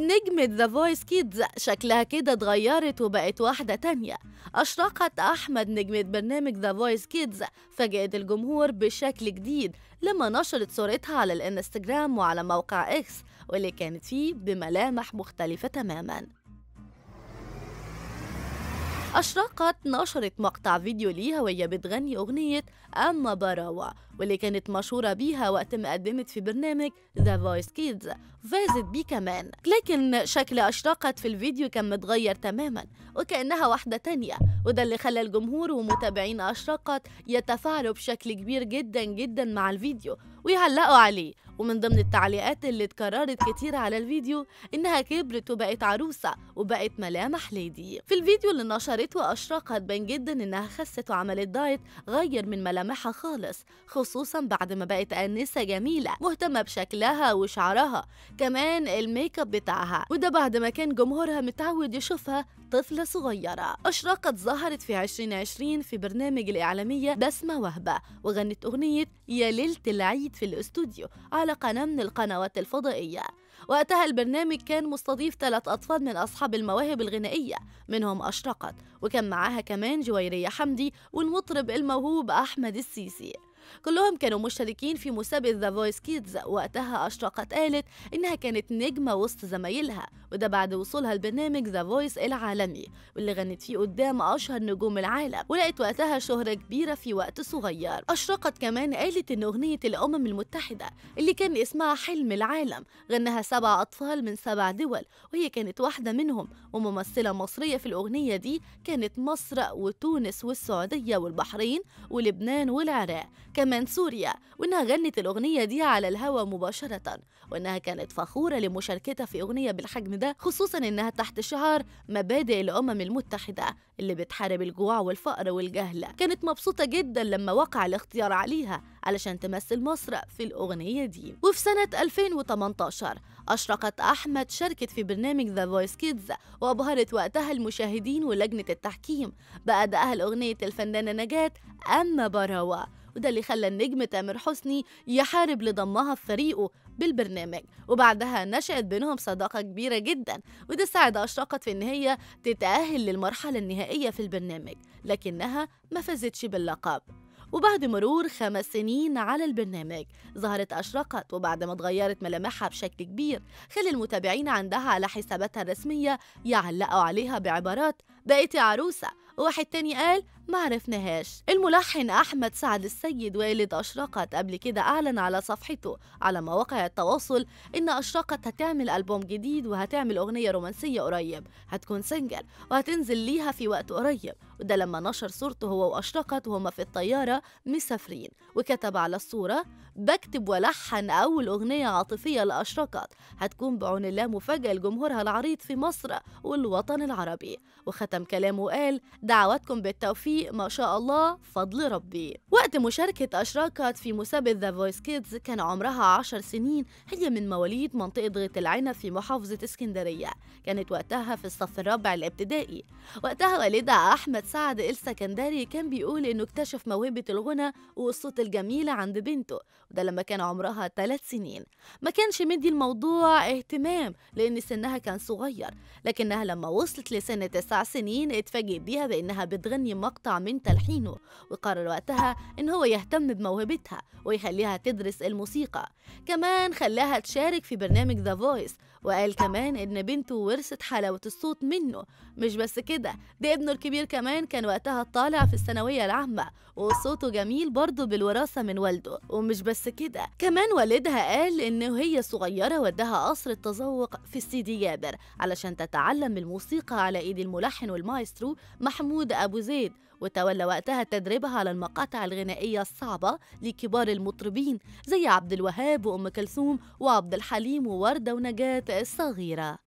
نجمة ذا فويس كيدز شكلها كده اتغيرت وبقت واحدة تانية أشرقت أحمد نجمة برنامج ذا فويس كيدز فاجأت الجمهور بشكل جديد لما نشرت صورتها على الانستجرام وعلى موقع إكس واللي كانت فيه بملامح مختلفة تماماً أشرقت نشرت مقطع فيديو ليها وهي بتغني أغنية أما براوة واللي كانت مشهورة بيها وقت ما قدمت في برنامج ذا فويس كيدز فازت بيه كمان لكن شكل أشرقت في الفيديو كان متغير تماما وكأنها واحدة تانية وده اللي خلى الجمهور ومتابعين أشرقت يتفاعلوا بشكل كبير جدا جدا مع الفيديو ويعلقوا عليه ومن ضمن التعليقات اللي اتكررت كتير على الفيديو انها كبرت وبقت عروسه وبقت ملامح ليدي في الفيديو اللي نشرته اشراق هتبان جدا انها خست وعملت دايت غير من ملامحها خالص خصوصا بعد ما بقت انسه جميله مهتمه بشكلها وشعرها كمان الميك اب بتاعها وده بعد ما كان جمهورها متعود يشوفها طفلة صغيرة أشراق ظهرت في 2020 في برنامج الإعلامية بسمة وهبة وغنت أغنية يا ليلة العيد جديد في الاستوديو على قناة من القنوات الفضائية وقتها البرنامج كان مستضيف ثلاث أطفال من أصحاب المواهب الغنائية منهم أشرقت وكان معاها كمان جويرية حمدي والمطرب الموهوب أحمد السيسي كلهم كانوا مشتركين في مسابقة ذا فويس كيدز وقتها أشرقت قالت إنها كانت نجمة وسط زمايلها وده بعد وصولها لبرنامج ذا فويس العالمي واللي غنت فيه قدام أشهر نجوم العالم ولقت وقتها شهرة كبيرة في وقت صغير أشرقت كمان قالت إن أغنية الأمم المتحدة اللي كان اسمها حلم العالم غناها سبع أطفال من سبع دول وهي كانت واحدة منهم وممثلة مصرية في الأغنية دي كانت مصر وتونس والسعودية والبحرين ولبنان والعراق كمان سوريا وإنها غنت الأغنية دي على الهوى مباشرة وإنها كانت فخورة لمشاركتها في أغنية بالحجم ده خصوصا إنها تحت شعار مبادئ الأمم المتحدة اللي بتحارب الجوع والفقر والجهل كانت مبسوطة جدا لما وقع الاختيار عليها علشان تمثل مصر في الأغنية دي وفي سنة 2018 أشرقت أحمد شاركت في برنامج ذا فويس كيدز وأبهرت وقتها المشاهدين ولجنة التحكيم بأدائها لأغنية الفنانة نجاة أما براوة وده اللي خلى النجم تامر حسني يحارب لضمها في فريقه بالبرنامج وبعدها نشأت بينهم صداقة كبيرة جدا وده ساعد أشرقت في إن هي تتأهل للمرحلة النهائية في البرنامج لكنها ما فازتش باللقب وبعد مرور خمس سنين على البرنامج ظهرت أشرقت وبعد ما اتغيرت ملامحها بشكل كبير خلي المتابعين عندها على حساباتها الرسمية يعلقوا عليها بعبارات بقيتي عروسة وواحد تاني قال ما عرفناهاش الملحن أحمد سعد السيد والد أشرقت قبل كده أعلن على صفحته على مواقع التواصل إن أشرقت هتعمل ألبوم جديد وهتعمل أغنية رومانسية قريب هتكون سنجل وهتنزل ليها في وقت قريب وده لما نشر صورته هو وأشرقت وهما في الطيارة مسافرين وكتب على الصورة بكتب ولحن أول أغنية عاطفية لأشرقت هتكون بعون الله مفاجأة لجمهورها العريض في مصر والوطن العربي وختم كلامه قال دعواتكم بالتوفيق ما شاء الله فضل ربي وقت مشاركة أشراكات في مسابقة ذا فويس كيدز كان عمرها 10 سنين هي من مواليد منطقة غيت العنب في محافظة اسكندرية كانت وقتها في الصف الرابع الابتدائي وقتها والدها أحمد سعد السكندري كان بيقول إنه اكتشف موهبة الغنى والصوت الجميل عند بنته وده لما كان عمرها 3 سنين ما كانش مدي الموضوع اهتمام لأن سنها كان صغير لكنها لما وصلت لسن 9 سنين اتفاجئ بيها بأنها بتغني مقطع من تلحينه وقرر وقتها إن هو يهتم بموهبتها ويخليها تدرس الموسيقى كمان خلاها تشارك في برنامج ذا فويس وقال كمان إن بنته ورثت حلاوة الصوت منه مش بس كده ده ابنه الكبير كمان كان وقتها طالع في الثانوية العامة وصوته جميل برضه بالوراثة من والده ومش بس كده كمان والدها قال إن وهي صغيرة ودها قصر التذوق في السيدي جابر علشان تتعلم الموسيقى على إيد الملحن والمايسترو محمود أبو زيد وتولى وقتها تدريبها على المقاطع الغنائية الصعبة لكبار المطربين زي عبد الوهاب وأم كلثوم وعبد الحليم ووردة ونجاة الصغيرة